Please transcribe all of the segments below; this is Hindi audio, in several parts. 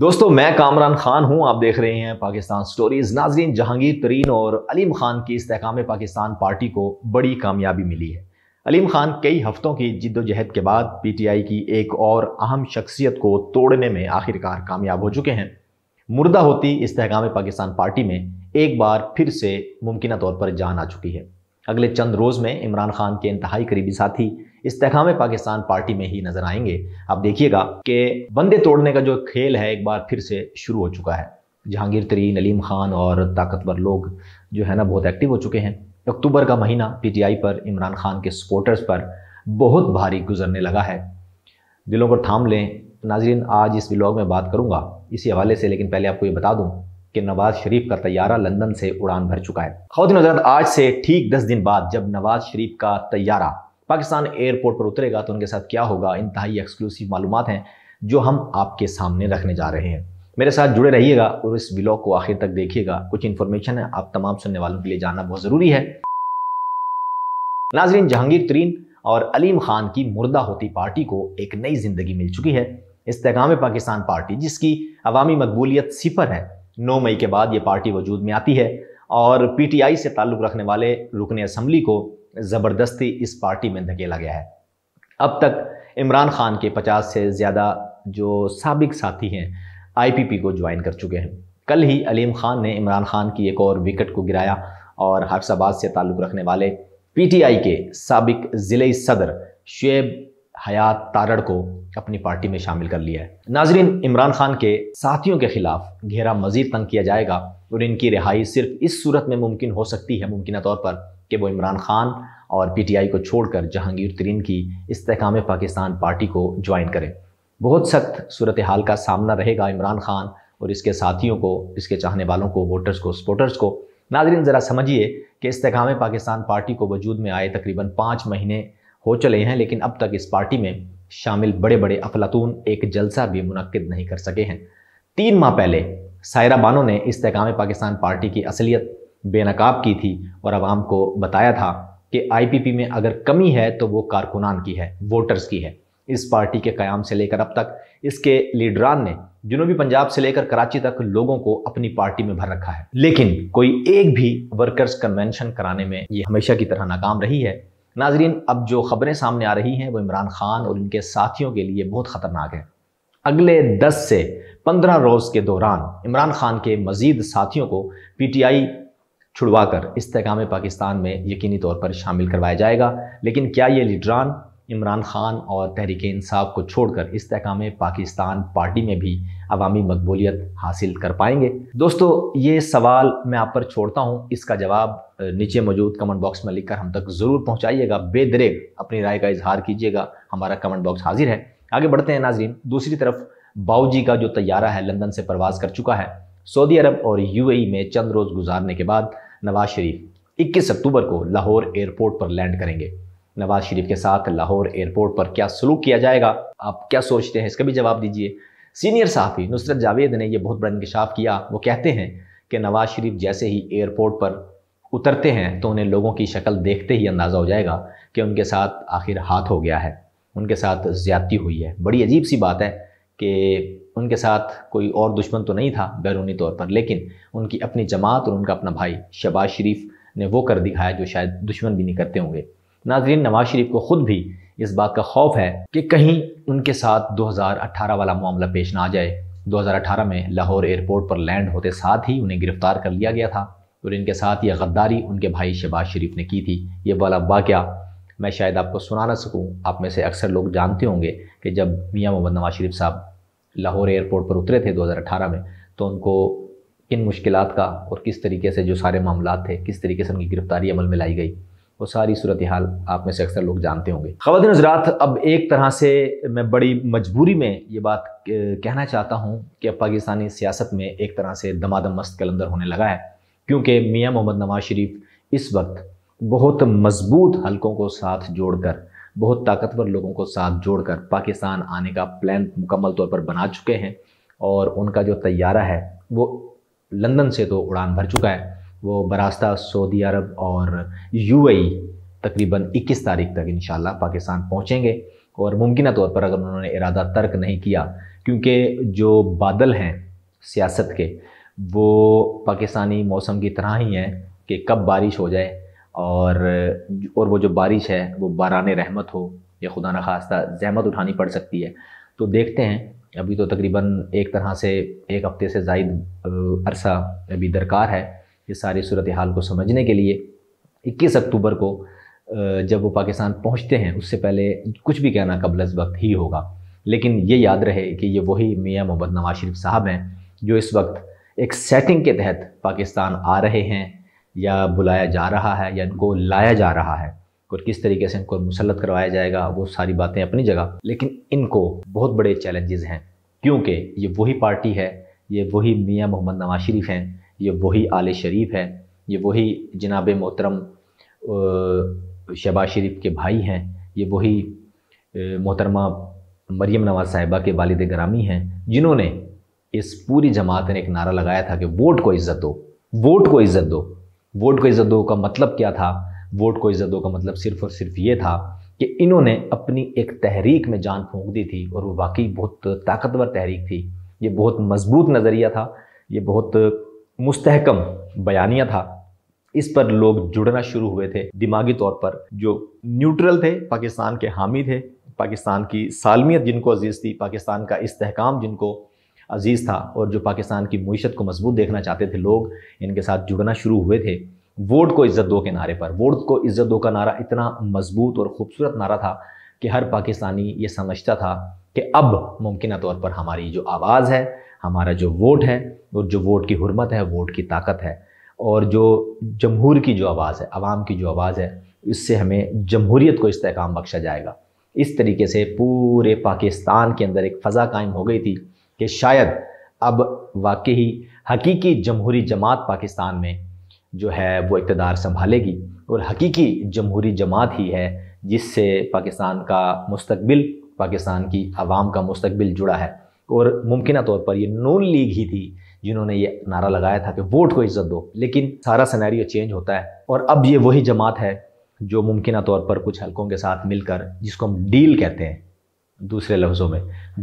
दोस्तों मैं कामरान खान हूं आप देख रहे हैं पाकिस्तान स्टोरीज नाजरीन जहांगीर तरीन और अलीम खान की इस्तेकाम पाकिस्तान पार्टी को बड़ी कामयाबी मिली है अलीम खान कई हफ्तों की जिद्दोजहद के बाद पीटीआई की एक और अहम शख्सियत को तोड़ने में आखिरकार कामयाब हो चुके हैं मुर्दा होती इस्तेकाम पाकिस्तान पार्टी में एक बार फिर से मुमकिन तौर पर जान आ चुकी है अगले चंद रोज़ में इमरान खान के इंतहाई करीबी साथी इस्तेकाम पाकिस्तान पार्टी में ही नजर आएंगे आप देखिएगा कि बंदे तोड़ने का जो खेल है एक बार फिर से शुरू हो चुका है जहांगीर तरीन अलीम खान और ताकतवर लोग जो है ना बहुत एक्टिव हो चुके हैं अक्टूबर का महीना पीटीआई पर इमरान खान के सपोर्टर्स पर बहुत भारी गुजरने लगा है दिलों पर थाम लें नाजरीन आज इस ब्लॉग में बात करूंगा इसी हवाले से लेकिन पहले आपको ये बता दूं कि नवाज शरीफ का तैयारा लंदन से उड़ान भर चुका है खौद नजर आज से ठीक दस दिन बाद जब नवाज शरीफ का तैयारा पाकिस्तान एयरपोर्ट पर उतरेगा तो उनके साथ क्या होगा इंतहाई एक्सक्लूसिव मालूम हैं जो हम आपके सामने रखने जा रहे हैं मेरे साथ जुड़े रहिएगा और इस ब्लॉग को आखिर तक देखिएगा कुछ इन्फॉर्मेशन है आप तमाम सुनने वालों के लिए जानना बहुत ज़रूरी है नाजरीन जहांगीर तरीन और अलीम खान की मुर्दा होती पार्टी को एक नई जिंदगी मिल चुकी है इस्तेकाम पाकिस्तान पार्टी जिसकी अवामी मकबूलियत सिफर है नौ मई के बाद ये पार्टी वजूद में आती है और आई से ताल्लुक़ रखने वाले रुकन असम्बली को ज़बरदस्ती इस पार्टी में धकेला गया है अब तक इमरान खान के 50 से ज़्यादा जो सबक साथी हैं आईपीपी को ज्वाइन कर चुके हैं कल ही अलीम खान ने इमरान खान की एक और विकेट को गिराया और हफ्साबाद से ताल्लुक़ रखने वाले पीटीआई के सबक ज़िले सदर शुब हयात तारड़ को अपनी पार्टी में शामिल कर लिया है नाजरीन इमरान खान के साथियों के खिलाफ घेरा मजीद तंग किया जाएगा और इनकी रिहाई सिर्फ इस सूरत में मुमकिन हो सकती है मुमकिन तौर पर कि वो इमरान खान और पीटीआई को छोड़कर जहांगीर तरीन की इस्तेकाम पाकिस्तान पार्टी को ज्वाइन करें बहुत सख्त सूरत हाल का सामना रहेगा इमरान खान और इसके साथियों को इसके चाहने वालों को वोटर्स को सपोर्टर्स को नाजरीन ज़रा समझिए कि इस्तेकाम पाकिस्तान पार्टी को वजूद में आए तकरीबन पाँच महीने हो चले हैं लेकिन अब तक इस पार्टी में शामिल बड़े बड़े अफलातून एक जलसा भी मुनद नहीं कर सके हैं तीन माह पहले सायरा बानो ने इस्तेकाम पाकिस्तान पार्टी की असलियत बेनकाब की थी और आवाम को बताया था कि आईपीपी में अगर कमी है तो वो कारकुनान की है वोटर्स की है इस पार्टी के क़्याम से लेकर अब तक इसके लीडरान ने जुनूबी पंजाब से लेकर कराची तक लोगों को अपनी पार्टी में भर रखा है लेकिन कोई एक भी वर्कर्स कन्वेंशन कराने में ये हमेशा की तरह नाकाम रही है नाजरीन अब जो खबरें सामने आ रही हैं वो इमरान खान और उनके साथियों के लिए बहुत ख़तरनाक है अगले 10 से 15 रोज़ के दौरान इमरान खान के मजीद साथियों को पीटीआई छुड़वाकर इस्तेकाम पाकिस्तान में यकीनी तौर पर शामिल करवाया जाएगा लेकिन क्या ये लीडरान इमरान खान और तहरीक इंसाफ को छोड़कर इस्तेकाम पाकिस्तान पार्टी में भी अवामी मकबूलियत हासिल कर पाएंगे दोस्तों ये सवाल मैं आप पर छोड़ता हूँ इसका जवाब नीचे मौजूद कमेंट बॉक्स में लिखकर हम तक ज़रूर पहुँचाइएगा बेदरेग अपनी राय का इजहार कीजिएगा हमारा कमेंट बॉक्स हाजिर है आगे बढ़ते हैं नाजीन दूसरी तरफ बाऊजी का जो तैयारा है लंदन से परवाज कर चुका है सऊदी अरब और यूएई में चंद रोज़ गुजारने के बाद नवाज शरीफ 21 अक्टूबर को लाहौर एयरपोर्ट पर लैंड करेंगे नवाज शरीफ के साथ लाहौर एयरपोर्ट पर क्या सलूक किया जाएगा आप क्या सोचते हैं इसका भी जवाब दीजिए सीनियर साफ़ी नुसरत जावेद ने यह बहुत बड़ा इंकशाफ किया वो कहते हैं कि नवाज शरीफ जैसे ही एयरपोर्ट पर उतरते हैं तो उन्हें लोगों की शक्ल देखते ही अंदाज़ा हो जाएगा कि उनके साथ आखिर हाथ हो गया है उनके साथ ज़्यादती हुई है बड़ी अजीब सी बात है कि उनके साथ कोई और दुश्मन तो नहीं था बैरूनी तौर पर लेकिन उनकी अपनी जमात और उनका अपना भाई शबाज शरीफ ने वो कर दिखाया जो शायद दुश्मन भी नहीं करते होंगे नाजरीन नवाज शरीफ को ख़ुद भी इस बात का खौफ है कि कहीं उनके साथ 2018 वाला मामला पेश ना आ जाए 2018 में लाहौर एयरपोर्ट पर लैंड होते साथ ही उन्हें गिरफ़्तार कर लिया गया था और इनके साथ यह गद्दारी उनके भाई शबाज शरीफ ने की थी ये वाला वाक़ मैं शायद आपको सुना ना सकूँ आप में से अक्सर लोग जानते होंगे कि जब मियाँ मोहम्मद नवाज शरीफ साहब लाहौर एयरपोर्ट पर उतरे थे 2018 में तो उनको किन मुश्किल का और किस तरीके से जो सारे मामला थे किस तरीके से उनकी गिरफ्तारी अमल में लाई गई वो सारी सूरत हाल आप में से अक्सर लोग जानते होंगे खबर हजरात अब एक तरह से मैं बड़ी मजबूरी में ये बात कहना चाहता हूँ कि अब पाकिस्तानी सियासत में एक तरह से दमादम मस्त कलंदर होने लगा है क्योंकि मियाँ मोहम्मद नवाज शरीफ इस वक्त बहुत मजबूत हलकों को साथ जोड़कर बहुत ताकतवर लोगों को साथ जोड़कर पाकिस्तान आने का प्लान मुकम्मल तौर पर बना चुके हैं और उनका जो तैयारा है वो लंदन से तो उड़ान भर चुका है वो बरास्ता सऊदी अरब और यूएई e तकरीबन 21 तारीख तक इन पाकिस्तान पहुँचेंगे और मुमकिन तौर पर अगर उन्होंने इरादा तर्क नहीं किया क्योंकि जो बादल हैं सियासत के वो पाकिस्तानी मौसम की तरह ही हैं कि कब बारिश हो जाए और और वो जो बारिश है वो बारान रहमत हो या खुदा न खास्ता जहमत उठानी पड़ सकती है तो देखते हैं अभी तो तकरीबन एक तरह से एक हफ़्ते से जायद अरसा अभी दरकार है ये सारी सूरत हाल को समझने के लिए इक्कीस अक्टूबर को जब वो पाकिस्तान पहुँचते हैं उससे पहले कुछ भी कहना कबल वक्त ही होगा लेकिन ये याद रहे कि ये वही मियाँ मोहम्मद नवाज शरीफ साहब हैं जो इस वक्त एक सेटिंग के तहत पाकिस्तान आ रहे हैं या बुलाया जा रहा है या इनको लाया जा रहा है और किस तरीके से इनको मुसलत करवाया जाएगा वो सारी बातें अपनी जगह लेकिन इनको बहुत बड़े चैलेंजेस हैं क्योंकि ये वही पार्टी है ये वही मियाँ मोहम्मद नवाज शरीफ हैं ये वही आल शरीफ है ये वही जनाब मोहतरम शहबाज शरीफ के भाई हैं ये वही मोहतरमा मरियम नवाज साहिबा के वालद ग्रामी हैं जिन्होंने इस पूरी जमात ने एक नारा लगाया था कि वोट को इज़्ज़त दो वोट को इज़्ज़त दो वोट को इज्जत दो का मतलब क्या था वोट को इज्जत दो का मतलब सिर्फ और सिर्फ ये था कि इन्होंने अपनी एक तहरीक में जान फूंक दी थी और वो वाकई बहुत ताकतवर तहरीक थी ये बहुत मजबूत नज़रिया था ये बहुत मुस्तहकम बयानिया था इस पर लोग जुड़ना शुरू हुए थे दिमागी तौर पर जो न्यूट्रल थे पाकिस्तान के हामी थे पाकिस्तान की सालमियत जिनको अजीज़ थी पाकिस्तान का इस्तेकाम जिनको अजीज़ था और जो पाकिस्तान की मीशत को मजबूत देखना चाहते थे लोग इनके साथ जुड़ना शुरू हुए थे वोट को इज़्ज़त दो के नारे पर वोट को इज़्ज़त दो का नारा इतना मजबूत और ख़ूबसूरत नारा था कि हर पाकिस्तानी ये समझता था कि अब मुमकिन तौर पर हमारी जो आवाज़ है हमारा जो वोट है और जो वोट की हरमत है वोट की ताकत है और जो जमहूर की जो आवाज़ है आवाम की जो आवाज़ है इससे हमें जमहूरीत को इस्तेकाम बख्शा जाएगा इस तरीके से पूरे पाकिस्तान के अंदर एक फ़ज़ा कायम हो गई थी कि शायद अब वाकई ही हकीकी जमहूरी जमात पाकिस्तान में जो है वो इकतदार संभालेगी और हकीकी जमहूरी जमात ही है जिससे पाकिस्तान का मुस्तबिल पाकिस्तान की आवाम का मुस्तबिल जुड़ा है और मुमकिन तौर पर ये नून लीग ही थी जिन्होंने ये नारा लगाया था कि वोट को इज्जत दो लेकिन सारा सिनेरियो चेंज होता है और अब ये वही जमात है जो मुमकिन तौर पर कुछ हलकों के साथ मिलकर जिसको हम डील कहते हैं दूसरे लफ्ज़ों में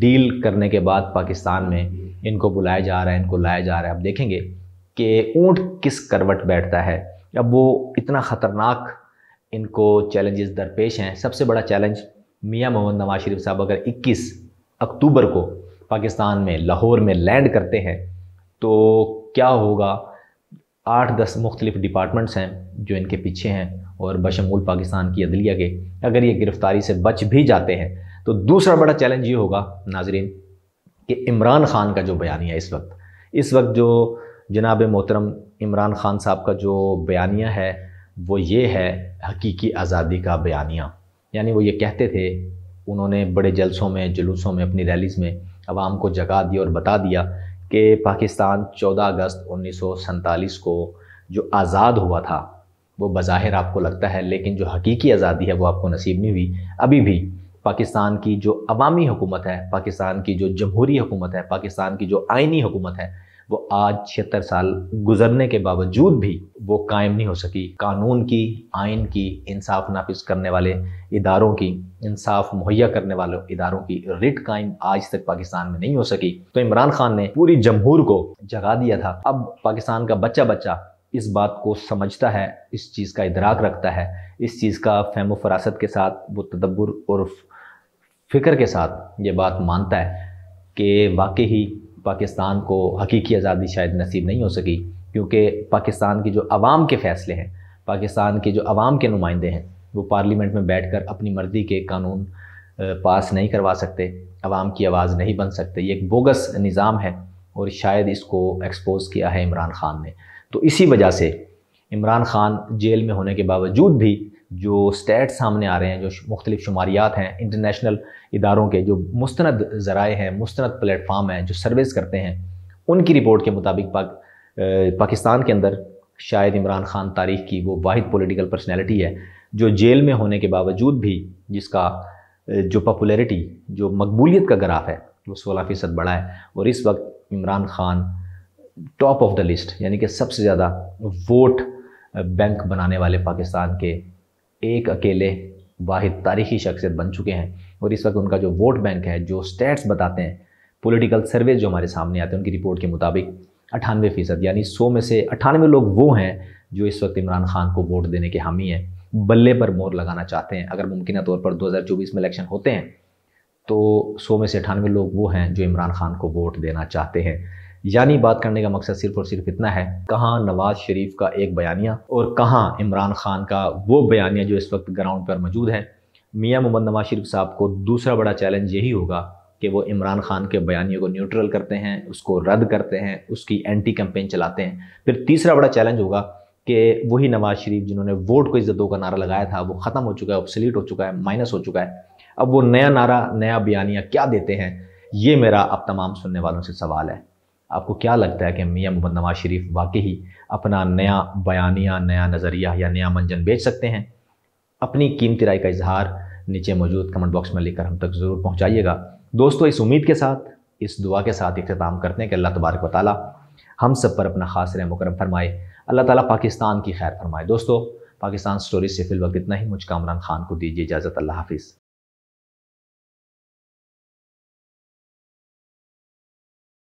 डील करने के बाद पाकिस्तान में इनको बुलाया जा रहा है इनको लाया जा रहा है अब देखेंगे कि ऊँट किस करवट बैठता है अब वो इतना ख़तरनाक इनको चैलेंजेस दरपेश हैं सबसे बड़ा चैलेंज मियां मोहम्मद नवाज शरीफ साहब अगर 21 अक्टूबर को पाकिस्तान में लाहौर में लैंड करते हैं तो क्या होगा आठ दस मुख्तलिफ डिपार्टमेंट्स हैं जो इनके पीछे हैं और बशमूल पाकिस्तान की अदलिया के अगर ये गिरफ़्तारी से बच भी जाते हैं तो दूसरा बड़ा चैलेंज ये होगा नाजरीन कि इमरान ख़ान का जो बयानिया इस वक्त इस वक्त जो जनाब मोहतरम इमरान ख़ान साहब का जो बयानिया है वो ये है हकीकी आज़ादी का बयानिया यानी वो ये कहते थे उन्होंने बड़े जलसों में जुलूसों में अपनी रैलीज़ में आवाम को जगा दिया और बता दिया कि पाकिस्तान 14 अगस्त उन्नीस को जो आज़ाद हुआ था वो बज़ाहिर आपको लगता है लेकिन जो हकीकी आज़ादी है वो आपको नसीब नहीं हुई अभी भी पाकिस्तान की जो अवामी हुकूमत है पाकिस्तान की जो जमहूरी हुकूमत है पाकिस्तान की जो आइनी हुकूमत है वो आज छिहत्तर साल गुजरने के बावजूद भी वो कायम नहीं हो सकी कानून की आइन की इंसाफ नाफिज करने वाले इदारों की इंसाफ मुहैया करने वाले इदारों की रिट कायम आज तक पाकिस्तान में नहीं हो सकी तो इमरान खान ने पूरी जमहूर को जगा दिया था अब पाकिस्तान का बच्चा बच्चा इस बात को समझता है इस चीज़ का इदराक रखता है इस चीज़ का फहम फरासत के साथ वो तदब्बर उर्फ़ फ़िक्र के साथ ये बात मानता है कि वाकई ही पाकिस्तान को हकीकी आज़ादी शायद नसीब नहीं हो सकी क्योंकि पाकिस्तान की जो आवाम के फ़ैसले हैं पाकिस्तान के जो आवाम के नुमाइंदे हैं वो पार्लियामेंट में बैठ कर अपनी मर्ज़ी के कानून पास नहीं करवा सकते आवाम की आवाज़ नहीं बन सकते ये एक बोगस निज़ाम है और शायद इसको एक्सपोज़ किया है इमरान खान ने तो इसी वजह से इमरान खान जेल में होने के बावजूद भी जो स्टैट सामने आ रहे हैं जो मुख्तलिफ शुमारियात हैं इंटरनेशनल इदारों के जो मुस्ंद ज़राए हैं मुस्ंद प्लेटफार्म हैं जो सर्विस करते हैं उनकी रिपोर्ट के मुताबिक पाक पाकिस्तान के अंदर शायद इमरान खान तारीख की वो वाद पोलिटिकल पर्सनैलिटी है जो जेल में होने के बावजूद भी जिसका जो पॉपुलरिटी जो मकबूलीत का ग्राफ है वो सोलह फ़ीसद बढ़ा है और इस वक्त Imran Khan top of the list यानी कि सबसे ज़्यादा वोट बैंक बनाने वाले पाकिस्तान के एक अकेले वाहिद तारीखी शख्सियत बन चुके हैं और इस वक्त उनका जो वोट बैंक है जो स्टेट्स बताते हैं पॉलिटिकल सर्वे जो हमारे सामने आते हैं उनकी रिपोर्ट के मुताबिक अठानवे फ़ीसद यानी सौ में से अठानवे लोग वो हैं जो इस वक्त इमरान खान को वोट देने के हामी हैं बल्ले पर मोर लगाना चाहते हैं अगर मुमकिन तौर पर 2024 में इलेक्शन होते हैं तो सौ में से अठानवे लोग वो हैं जो इमरान खान को वोट देना चाहते हैं यानी बात करने का मकसद सिर्फ और सिर्फ इतना है कहाँ नवाज शरीफ का एक बयानिया और कहाँ इमरान खान का वो बयानिया जो इस वक्त ग्राउंड पर मौजूद है मियाँ मोहम्मद नवाज शरीफ साहब को दूसरा बड़ा चैलेंज यही होगा कि वो इमरान खान के बयानियों को न्यूट्रल करते हैं उसको रद्द करते हैं उसकी एंटी कैंपेन चलाते हैं फिर तीसरा बड़ा चैलेंज होगा कि वही नवाज शरीफ जिन्होंने वोट को इज्जतों का नारा लगाया था वो ख़त्म हो चुका है ऑब्सलीट हो चुका है माइनस हो चुका है अब वो नया नारा नया बयानिया क्या देते हैं ये मेरा अब तमाम सुनने वालों से सवाल है आपको क्या लगता है कि मियाँ मोहम्मद नवाज शरीफ वाकई ही अपना नया बयानिया नया नज़रिया या नया मंजन बेच सकते हैं अपनी कीमती राय का इजहार नीचे मौजूद कमेंट बॉक्स में लिखकर हम तक ज़रूर पहुँचाइएगा दोस्तों इस उम्मीद के साथ इस दुआ के साथ इख्ताम करते हैं कि अल्लाह तबारक वाली हम सब पर अपना खास रहम फरमाए अल्लाह ताली पाकिस्तान की खैर फरमाए दोस्तों पाकिस्तान स्टोरी से फिल वक्त इतना ही मुझ कामरान खान को दीजिए इजाज़त अल्लाह हाफिज़